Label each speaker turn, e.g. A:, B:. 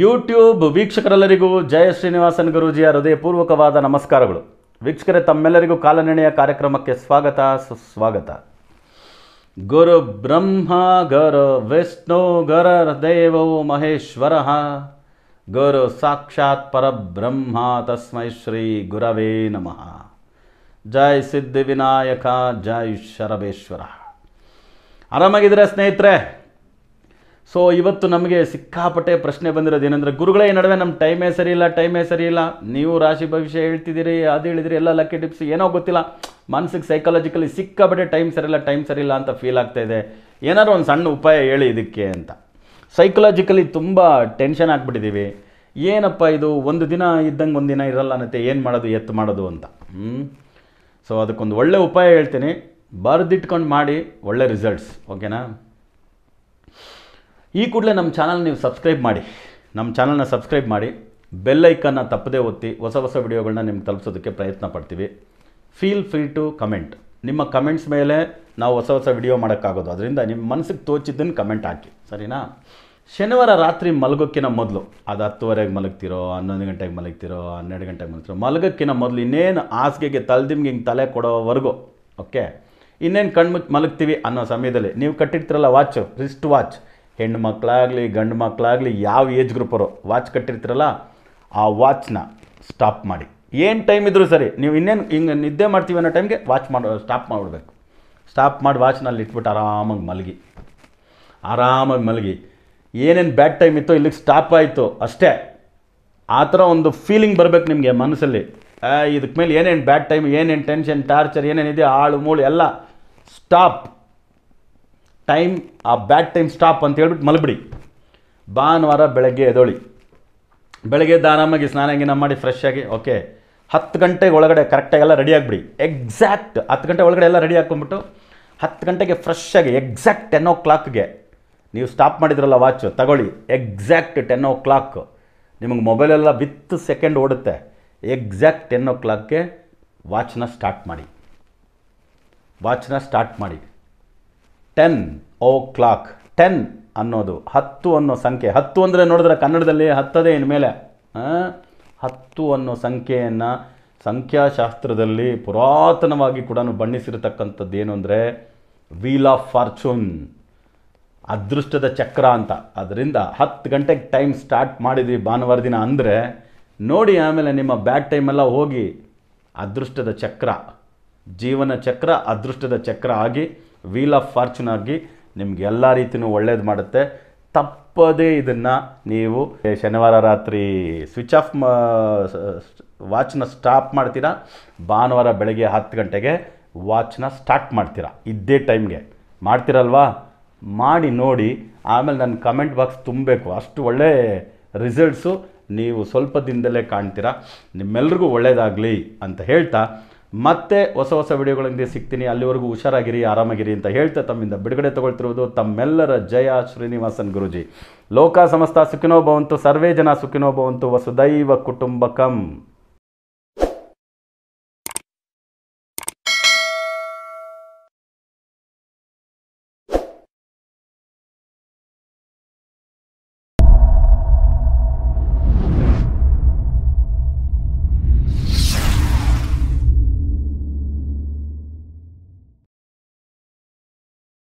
A: YouTube ವೀಕ್ಷಕರೆಲ್ಲರಿಗೂ ಜಯ ಶ್ರೀನಿವಾಸನ್ ಗುರುಜಿಯ ಹೃದಯಪೂರ್ವಕವಾದ ನಮಸ್ಕಾರಗಳು ವೀಕ್ಷಕರೇ ತಮ್ಮೆಲ್ಲರಿಗೂ ಕಾಲನಿರ್ಣಯ ಕಾರ್ಯಕ್ರಮಕ್ಕೆ ಸ್ವಾಗತ ಸುಸ್ವಾಗತ ಗುರು ಬ್ರಹ್ಮ ಗರ ವಿಷ್ಣು ಗರ ದೇವೋ ಮಹೇಶ್ವರ ಗುರು ಸಾಕ್ಷಾತ್ ಪರಬ್ರಹ್ಮ ತಸ್ಮೈ ಶ್ರೀ ಗುರವೇ ನಮಃ ಜೈ ಸಿದ್ಧಿವಿನಾಯಕ ಜೈ ಶರಬೇಶ್ವರ ಆರಾಮಾಗಿದ್ದೀರಾ ಸ್ನೇಹಿತರೆ ಸೊ ಇವತ್ತು ನಮಗೆ ಸಿಕ್ಕಾಪಟ್ಟೆ ಪ್ರಶ್ನೆ ಬಂದಿರೋದು ಏನಂದರೆ ಗುರುಗಳೇ ನಡುವೆ ನಮ್ಮ ಟೈಮೇ ಸರಿ ಇಲ್ಲ ಟೈಮೇ ಸರಿ ಇಲ್ಲ ನೀವು ರಾಶಿ ಭವಿಷ್ಯ ಹೇಳ್ತಿದ್ದೀರಿ ಅದು ಹೇಳಿದಿರಿ ಎಲ್ಲ ಲಕ್ಕಿ ಟಿಪ್ಸ್ ಏನೋ ಗೊತ್ತಿಲ್ಲ ಮನಸ್ಸಿಗೆ ಸೈಕಾಲಜಿಕಲಿ ಸಿಕ್ಕಾಪಟ್ಟೆ ಟೈಮ್ ಸರಿಯಿಲ್ಲ ಟೈಮ್ ಸರಿ ಇಲ್ಲ ಅಂತ ಫೀಲ್ ಆಗ್ತಾ ಇದೆ ಏನಾದರೂ ಒಂದು ಸಣ್ಣ ಉಪಾಯ ಹೇಳಿ ಇದಕ್ಕೆ ಅಂತ ಸೈಕಲಾಜಿಕಲಿ ತುಂಬ ಟೆನ್ಷನ್ ಆಗಿಬಿಟ್ಟಿದ್ದೀವಿ ಏನಪ್ಪ ಇದು ಒಂದು ದಿನ ಇದ್ದಂಗೆ ಒಂದು ದಿನ ಇರಲ್ಲ ಅನ್ನತ್ತೆ ಏನು ಮಾಡೋದು ಎತ್ತು ಮಾಡೋದು ಅಂತ ಹ್ಞೂ ಸೊ ಅದಕ್ಕೊಂದು ಒಳ್ಳೆ ಉಪಾಯ ಹೇಳ್ತೀನಿ ಬರೆದಿಟ್ಕೊಂಡು ಮಾಡಿ ಒಳ್ಳೆ ರಿಸಲ್ಟ್ಸ್ ಓಕೆನಾ ಈ ಕೂಡಲೇ ನಮ್ಮ ಚಾನಲ್ ನೀವು ಸಬ್ಸ್ಕ್ರೈಬ್ ಮಾಡಿ ನಮ್ಮ ಚಾನಲ್ನ ಸಬ್ಸ್ಕ್ರೈಬ್ ಮಾಡಿ ಬೆಲ್ಲೈಕನ್ನು ತಪ್ಪದೇ ಒತ್ತಿ ಹೊಸ ಹೊಸ ವಿಡಿಯೋಗಳನ್ನ ನಿಮ್ಗೆ ತಲುಪಿಸೋದಕ್ಕೆ ಪ್ರಯತ್ನ ಪಡ್ತೀವಿ ಫೀಲ್ ಫ್ರೀ ಟು ಕಮೆಂಟ್ ನಿಮ್ಮ ಕಮೆಂಟ್ಸ್ ಮೇಲೆ ನಾವು ಹೊಸ ಹೊಸ ವಿಡಿಯೋ ಮಾಡೋಕ್ಕಾಗೋದು ಅದರಿಂದ ನಿಮ್ಮ ಮನಸ್ಸಿಗೆ ತೋಚಿದ್ದನ್ನು ಕಮೆಂಟ್ ಹಾಕಿ ಸರಿನಾ ಶನಿವಾರ ರಾತ್ರಿ ಮಲಗೋಕ್ಕಿಂತ ಮೊದಲು ಅದು ಹತ್ತುವರೆಗೆ ಮಲಗ್ತಿರೋ ಹನ್ನೊಂದು ಗಂಟೆಗೆ ಮಲಗ್ತಿರೋ ಹನ್ನೆರಡು ಗಂಟೆಗೆ ಮಲಗ್ತಿರೋ ಮಲಗೋಕ್ಕಿಂತ ಮೊದಲು ಇನ್ನೇನು ಹಾಸಿಗೆಗೆ ತಲೆದಿಮ್ಗೆ ಹಿಂಗೆ ತಲೆ ಕೊಡೋವರೆಗೂ ಓಕೆ ಇನ್ನೇನು ಕಣ್ಮುಚ್ಚಿ ಮಲಗ್ತೀವಿ ಅನ್ನೋ ಸಮಯದಲ್ಲಿ ನೀವು ಕಟ್ಟಿರ್ತೀರಲ್ಲ ವಾಚು ರಿಸ್ಟ್ ವಾಚ್ ಹೆಣ್ಣು ಮಕ್ಕಳಾಗಲಿ ಗಂಡು ಮಕ್ಕಳಾಗಲಿ ಯಾವ ಏಜ್ ಗ್ರೂಪರು ವಾಚ್ ಕಟ್ಟಿರ್ತೀರಲ್ಲ ಆ ವಾಚ್ನ ಸ್ಟಾಪ್ ಮಾಡಿ ಏನು ಟೈಮ್ ಇದ್ದರೂ ಸರಿ ನೀವು ಇನ್ನೇನು ಹಿಂಗೆ ನಿದ್ದೆ ಮಾಡ್ತೀವಿ ಅನ್ನೋ ಟೈಮ್ಗೆ ವಾಚ್ ಮಾಡಿ ಸ್ಟಾಪ್ ಮಾಡಿಬಿಡ್ಬೇಕು ಸ್ಟಾಪ್ ಮಾಡಿ ವಾಚ್ನಲ್ಲಿ ಇಟ್ಬಿಟ್ಟು ಆರಾಮಾಗಿ ಮಲಗಿ ಆರಾಮಾಗಿ ಮಲಗಿ ಏನೇನು ಬ್ಯಾಡ್ ಟೈಮ್ ಇತ್ತೋ ಇಲ್ಲಿಗೆ ಸ್ಟಾಪ್ ಆಯಿತು ಅಷ್ಟೇ ಆ ಥರ ಒಂದು ಫೀಲಿಂಗ್ ಬರಬೇಕು ನಿಮಗೆ ಮನಸ್ಸಲ್ಲಿ ಇದಕ್ಕೆ ಮೇಲೆ ಏನೇನು ಬ್ಯಾಡ್ ಟೈಮ್ ಏನೇನು ಟೆನ್ಷನ್ ಟಾರ್ಚರ್ ಏನೇನಿದೆ ಆಳು ಮೂಳು ಎಲ್ಲ ಸ್ಟಾಪ್ ಟೈಮ್ ಆ ಬ್ಯಾಡ್ ಟೈಮ್ ಸ್ಟಾಪ್ ಅಂತ ಹೇಳ್ಬಿಟ್ಟು ಮಲಬಿಡಿ ಭಾನುವಾರ ಬೆಳಗ್ಗೆ ಎದೋಳಿ ಬೆಳಗ್ಗೆ ಆರಾಮಾಗಿ ಸ್ನಾನ ಗಿನ ಮಾಡಿ ಫ್ರೆಶ್ ಆಗಿ ಓಕೆ ಹತ್ತು ಗಂಟೆಗೆ ಒಳಗಡೆ ಕರೆಕ್ಟಾಗಿ ಎಲ್ಲ ರೆಡಿ ಆಗಿಬಿಡಿ ಎಕ್ಸಾಕ್ಟ್ ಹತ್ತು ಗಂಟೆ ಒಳಗಡೆ ಎಲ್ಲ ರೆಡಿ ಹಾಕ್ಕೊಂಬಿಟ್ಟು ಹತ್ತು ಗಂಟೆಗೆ ಫ್ರೆಶ್ ಆಗಿ ಎಕ್ಸಾಕ್ಟ್ ಟೆನ್ ಓ ಕ್ಲಾಕ್ಗೆ ನೀವು ಸ್ಟಾಪ್ ಮಾಡಿದ್ರಲ್ಲ ವಾಚ್ ತಗೊಳ್ಳಿ ಎಕ್ಸಾಕ್ಟ್ ಟೆನ್ ಓ ಕ್ಲಾಕ್ ನಿಮಗೆ ಮೊಬೈಲೆಲ್ಲ ವಿತ್ ಸೆಕೆಂಡ್ ಓಡುತ್ತೆ ಎಕ್ಸಾಕ್ಟ್ ಟೆನ್ ಓ ಕ್ಲಾಕ್ಗೆ ವಾಚನ್ನ ಸ್ಟಾರ್ಟ್ ಮಾಡಿ ವಾಚನ್ನ ಸ್ಟಾರ್ಟ್ ಮಾಡಿ ಟೆನ್ ಓ ಕ್ಲಾಕ್ ಟೆನ್ ಅನ್ನೋದು ಹತ್ತು ಅನ್ನೋ ಸಂಖ್ಯೆ ಹತ್ತು ಅಂದರೆ ನೋಡಿದ್ರೆ ಕನ್ನಡದಲ್ಲಿ ಹತ್ತದೇ ಇನ್ಮೇಲೆ ಹತ್ತು ಅನ್ನೋ ಸಂಖ್ಯೆಯನ್ನು ಸಂಖ್ಯಾಶಾಸ್ತ್ರದಲ್ಲಿ ಪುರಾತನವಾಗಿ ಕೂಡ ಬಣ್ಣಿಸಿರತಕ್ಕಂಥದ್ದು ಏನು ಅಂದರೆ ವೀಲ್ ಆಫ್ ಫಾರ್ಚೂನ್ ಅದೃಷ್ಟದ ಚಕ್ರ ಅಂತ ಅದರಿಂದ ಹತ್ತು ಗಂಟೆಗೆ ಟೈಮ್ ಸ್ಟಾರ್ಟ್ ಮಾಡಿದ್ವಿ ಭಾನುವಾರ ದಿನ ಅಂದರೆ ನೋಡಿ ಆಮೇಲೆ ನಿಮ್ಮ ಬ್ಯಾಡ್ ಟೈಮೆಲ್ಲ ಹೋಗಿ ಅದೃಷ್ಟದ ಚಕ್ರ ಜೀವನ ಚಕ್ರ ಅದೃಷ್ಟದ ಚಕ್ರ ಆಗಿ ವೀಲ್ ಆಫ್ ಫಾರ್ಚೂನ್ ಆಗಿ ನಿಮ್ಗೆ ಎಲ್ಲ ರೀತಿಯೂ ಒಳ್ಳೇದು ಮಾಡುತ್ತೆ ತಪ್ಪದೇ ಇದನ್ನು ನೀವು ಶನಿವಾರ ರಾತ್ರಿ ಸ್ವಿಚ್ ಆಫ್ ವಾಚ್ನ ಸ್ಟಾಪ್ ಮಾಡ್ತೀರಾ ಭಾನುವಾರ ಬೆಳಗ್ಗೆ ಹತ್ತು ಗಂಟೆಗೆ ವಾಚ್ನ ಸ್ಟಾರ್ಟ್ ಮಾಡ್ತೀರಾ ಇದ್ದೇ ಟೈಮ್ಗೆ ಮಾಡ್ತೀರಲ್ವಾ ಮಾಡಿ ನೋಡಿ ಆಮೇಲೆ ನನ್ನ ಕಮೆಂಟ್ ಬಾಕ್ಸ್ ತುಂಬಬೇಕು ಅಷ್ಟು ಒಳ್ಳೆ ರಿಸಲ್ಟ್ಸು ನೀವು ಸ್ವಲ್ಪ ದಿನದಲ್ಲೇ ಕಾಣ್ತೀರಾ ನಿಮ್ಮೆಲ್ರಿಗೂ ಒಳ್ಳೆಯದಾಗಲಿ ಅಂತ ಹೇಳ್ತಾ ಮತ್ತೆ ಹೊಸ ಹೊಸ ವಿಡಿಯೋಗಳಿಂದ ಸಿಗ್ತೀನಿ ಅಲ್ಲಿವರೆಗೂ ಹುಷಾರಾಗಿರಿ ಆರಾಮಾಗಿರಿ ಅಂತ ಹೇಳ್ತಾ ತಮ್ಮಿಂದ ಬಿಡುಗಡೆ ತಗೊಳ್ತಿರೋದು ತಮ್ಮೆಲ್ಲರ ಜಯ ಶ್ರೀನಿವಾಸನ್ ಗುರುಜಿ ಲೋಕ ಸಮಸ್ತ ಸುಖಿನೋ ಭವಂತು ಸರ್ವೇ ಜನ ಸುಖಿನೋ ಭವಂತು ವಸುದೈವ ಕುಟುಂಬಕಂ